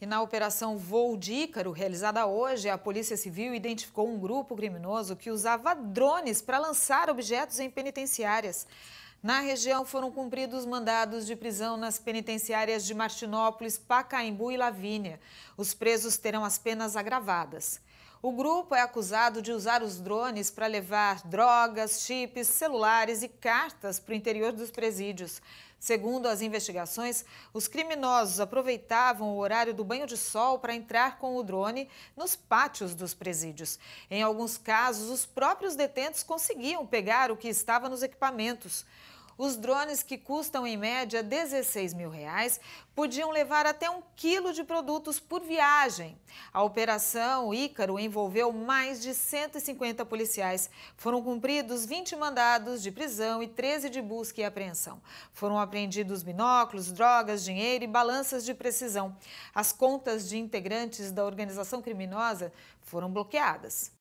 E na operação Voo de Ícaro, realizada hoje, a Polícia Civil identificou um grupo criminoso que usava drones para lançar objetos em penitenciárias. Na região foram cumpridos mandados de prisão nas penitenciárias de Martinópolis, Pacaembu e Lavínia. Os presos terão as penas agravadas. O grupo é acusado de usar os drones para levar drogas, chips, celulares e cartas para o interior dos presídios. Segundo as investigações, os criminosos aproveitavam o horário do banho de sol para entrar com o drone nos pátios dos presídios. Em alguns casos, os próprios detentos conseguiam pegar o que estava nos equipamentos. Os drones, que custam em média 16 mil reais, podiam levar até um quilo de produtos por viagem. A operação Ícaro envolveu mais de 150 policiais. Foram cumpridos 20 mandados de prisão e 13 de busca e apreensão. Foram apreendidos binóculos, drogas, dinheiro e balanças de precisão. As contas de integrantes da organização criminosa foram bloqueadas.